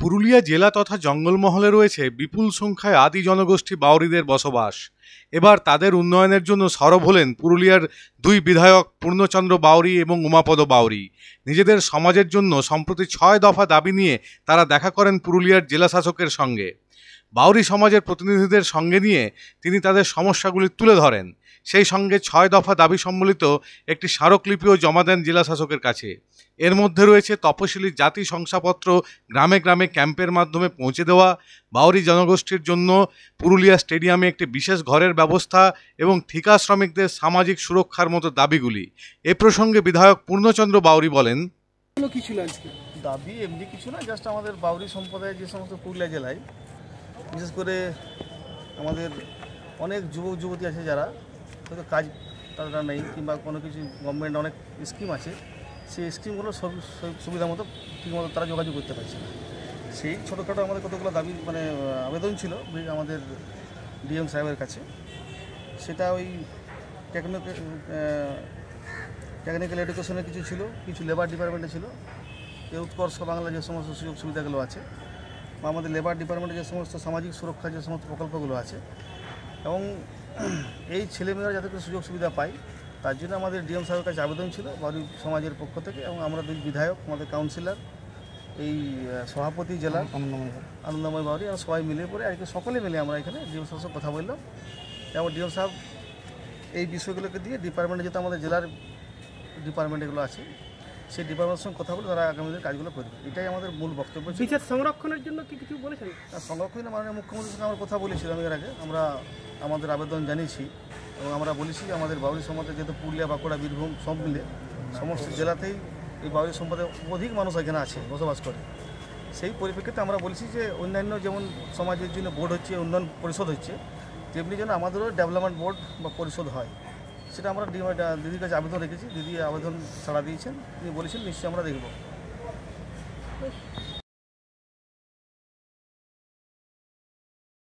পুরুলিয়া জেলা তথা জঙ্গলমহলে রয়েছে বিপুল সংখ্যায় আদি জনগোষ্ঠী বাউরিদের বসবাস এবার তাদের উন্নয়নের জন্য সরব হলেন পুরুলিয়ার দুই বিধায়ক পূর্ণচন্দ্র বাউরি এবং উমাপদ বাউরি নিজেদের সমাজের জন্য সম্প্রতি ছয় দফা দাবি নিয়ে তারা দেখা করেন পুরুলিয়ার জেলা শাসকের সঙ্গে বাউরি সমাজের প্রতিনিধিদের সঙ্গে নিয়ে তিনি তাদের সমস্যাগুলি তুলে ধরেন সেই সঙ্গে ছয় দফা দাবি সম্বলিত একটি স্মারকলিপিও জমা দেন জেলাশাসকের কাছে এর মধ্যে রয়েছে তপশিলি জাতি শংসাপত্র গ্রামে গ্রামে ক্যাম্পের মাধ্যমে পৌঁছে দেওয়া বাউরি জনগোষ্ঠীর জন্য পুরুলিয়া স্টেডিয়ামে একটি বিশেষ ঘরের ব্যবস্থা এবং ঠিকা শ্রমিকদের সামাজিক সুরক্ষার মতো দাবিগুলি এ প্রসঙ্গে বিধায়ক পূর্ণচন্দ্র বাউরি বলেন দাবি এমনি কিছু না জাস্ট আমাদের বাউরি সম্প্রদায়ের যে সমস্ত পুরুলিয়া জেলায় বিশেষ করে আমাদের অনেক যুবক যুবতী আছে যারা হয়তো কাজ তারা নেই কিংবা কোনো কিছু গভর্নমেন্ট অনেক স্কিম আছে সেই স্কিমগুলো সব সুবিধা মতো ঠিকমতো তারা যোগাযোগ করতে পারছে না সেই ছোটোখাটো আমাদের কতগুলো দাবি মানে আবেদন ছিল আমাদের ডিএম সাহেবের কাছে সেটা ওই টেকনিক টেকনিক্যাল এডুকেশনের কিছু ছিল কিছু লেবার ডিপার্টমেন্টে ছিল উৎকর্ষ বাংলা যে সমস্ত সুযোগ সুবিধাগুলো আছে বা আমাদের লেবার ডিপার্টমেন্টে যে সমস্ত সামাজিক সুরক্ষা যে সমস্ত প্রকল্পগুলো আছে এবং এই ছেলেমেয়েরা যাতে করে সুযোগ সুবিধা পায় তার জন্য আমাদের ডিএম সাহেবের কাছে আবেদন ছিল বাড়ি সমাজের পক্ষ থেকে এবং আমরা দুই বিধায়ক আমাদের কাউন্সিলর এই সভাপতি জেলা আনন্দময় বাউরি আর সবাই মিলে পরে আর সকলে মিলে আমরা এখানে ডিএম সাহেব সাথে কথা বললাম এবং ডিএম সাহেব এই বিষয়গুলোকে দিয়ে ডিপার্টমেন্টে যেহেতু আমাদের জেলার ডিপার্টমেন্ট এগুলো আছে সেই ডিপার্টমেন্টের সঙ্গে কথা বলে তারা আগামী দিনের কাজগুলো করবে এটাই আমাদের মূল বক্তব্য বিচার সংরক্ষণের জন্য কি কিছু বলেছেন সংরক্ষণ মাননীয় মুখ্যমন্ত্রীর সঙ্গে আমরা কথা বলেছিলাম এর আগে আমরা আমাদের আবেদন জানিয়েছি এবং আমরা বলেছি আমাদের বাউরি সমাজে যেহেতু পুরুলিয়া বাঁকুড়া বীরভূম সব মিলে সমস্ত জেলাতেই এই বাউরি সম্প্রদায়ের অধিক মানুষ এখানে আছে বসবাস করে সেই পরিপ্রেক্ষিতে আমরা বলছি যে অন্যান্য যেমন সমাজের জন্য বোর্ড হচ্ছে উন্নয়ন পরিষদ হচ্ছে তেমনি যেন আমাদেরও ডেভেলপমেন্ট বোর্ড বা পরিষদ হয় সেটা আমরা দিদির কাছে আবেদন রেখেছি দিদি আবেদন ছাড়া দিয়েছেন তিনি বলেছেন নিশ্চয়ই আমরা দেখব